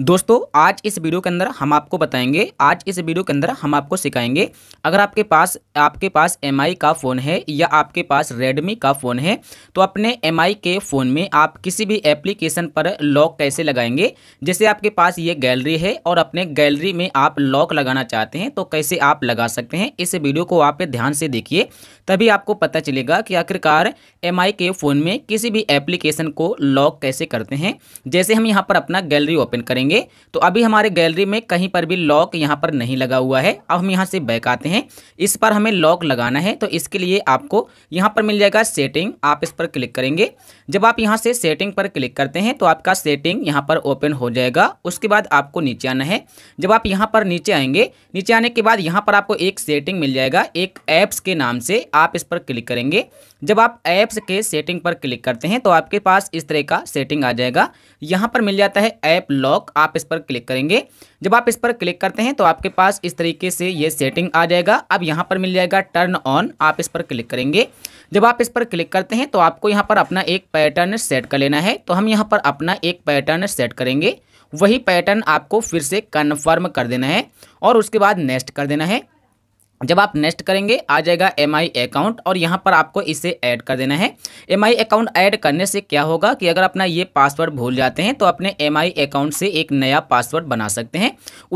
दोस्तों आज इस वीडियो के अंदर हम आपको बताएंगे आज इस वीडियो के अंदर हम आपको सिखाएंगे अगर आपके पास आपके पास एम का फ़ोन है या आपके पास रेडमी का फ़ोन है तो अपने एम के फ़ोन में आप किसी भी एप्लीकेशन पर लॉक कैसे लगाएंगे जैसे आपके पास ये गैलरी है और अपने गैलरी में आप लॉक लगाना चाहते हैं तो कैसे आप लगा सकते हैं इस वीडियो को आप ध्यान से देखिए तभी आपको पता चलेगा कि आखिरकार एम के फ़ोन में किसी भी एप्लीकेशन को लॉक कैसे करते हैं जैसे हम यहाँ पर अपना गैलरी ओपन करें करेंगे तो अभी हमारे गैलरी में कहीं पर भी लॉक यहाँ पर नहीं लगा हुआ है अब हम यहाँ से बैक आते हैं इस पर हमें लॉक लगाना है तो इसके लिए आपको यहाँ पर मिल जाएगा सेटिंग आप इस पर क्लिक करेंगे जब आप यहाँ से सेटिंग पर क्लिक करते हैं तो आपका सेटिंग यहाँ पर ओपन हो जाएगा उसके बाद आपको नीचे आना है जब आप यहाँ पर नीचे आएंगे नीचे आने के बाद यहाँ पर आपको एक सेटिंग मिल जाएगा एक ऐप्स के नाम से आप इस पर क्लिक करेंगे जब आप ऐप्स के सेटिंग पर क्लिक करते हैं तो आपके पास इस तरह का सेटिंग आ जाएगा यहाँ पर मिल जाता है ऐप लॉक आप इस पर क्लिक करेंगे जब आप इस पर क्लिक करते हैं तो आपके पास इस तरीके से ये सेटिंग आ जाएगा अब यहाँ पर मिल जाएगा टर्न ऑन आप इस पर क्लिक करेंगे जब आप इस पर क्लिक करते हैं तो आपको यहाँ पर अपना एक पैटर्न सेट कर लेना है तो हम यहाँ पर अपना एक पैटर्न सेट करेंगे वही पैटर्न आपको फिर से कन्फर्म कर देना है और उसके बाद नेक्स्ट कर देना है जब आप नेक्स्ट करेंगे आ जाएगा एम आई अकाउंट और यहाँ पर आपको इसे ऐड कर देना है एम आई अकाउंट ऐड करने से क्या होगा कि अगर अपना ये पासवर्ड भूल जाते हैं तो अपने एम आई अकाउंट से एक नया पासवर्ड बना सकते हैं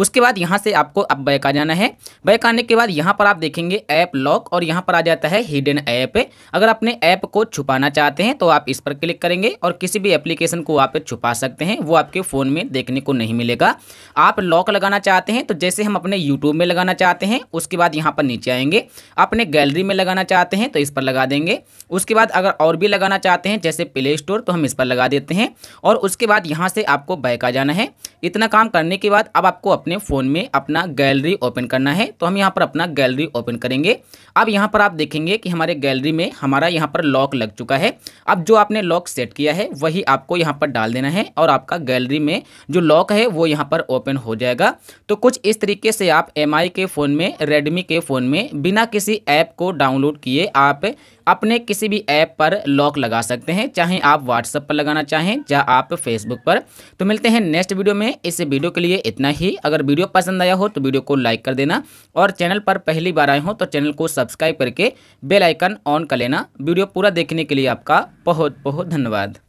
उसके बाद यहाँ से आपको अब बैक आ जाना है बैक आने के बाद यहाँ पर आप देखेंगे ऐप लॉक और यहाँ पर आ जाता है हिडन ऐप अगर अपने ऐप को छुपाना चाहते हैं तो आप इस पर क्लिक करेंगे और किसी भी एप्लीकेशन को आप छुपा सकते हैं वो आपके फ़ोन में देखने को नहीं मिलेगा आप लॉक लगाना चाहते हैं तो जैसे हम अपने यूट्यूब में लगाना चाहते हैं उसके बाद यहाँ पर नीचे आएंगे अपने गैलरी में लगाना चाहते हैं तो इस पर लगा देंगे उसके बाद अगर और भी लगाना चाहते हैं जैसे प्ले स्टोर तो हम इस पर लगा देते हैं और उसके बाद यहाँ से आपको बैक आ जाना है इतना काम करने के बाद अब आपको अपने फ़ोन में अपना गैलरी ओपन करना है तो हम यहाँ पर अपना गैलरी ओपन करेंगे अब यहाँ पर आप देखेंगे कि हमारे गैलरी में हमारा यहाँ पर लॉक लग चुका है अब जो आपने लॉक सेट किया है वही आपको यहाँ पर डाल देना है और आपका गैलरी में जो लॉक है वो यहाँ पर ओपन हो जाएगा तो कुछ इस तरीके से आप एम के फ़ोन में रेडमी के फ़ोन में बिना किसी ऐप को डाउनलोड किए आप अपने किसी भी ऐप पर लॉक लगा सकते हैं चाहे आप व्हाट्सएप पर लगाना चाहें या आप फेसबुक पर तो मिलते हैं नेक्स्ट वीडियो में इस वीडियो के लिए इतना ही अगर वीडियो पसंद आया हो तो वीडियो को लाइक कर देना और चैनल पर पहली बार आए हो तो चैनल को सब्सक्राइब करके बेलाइकन ऑन कर लेना वीडियो पूरा देखने के लिए आपका बहुत बहुत धन्यवाद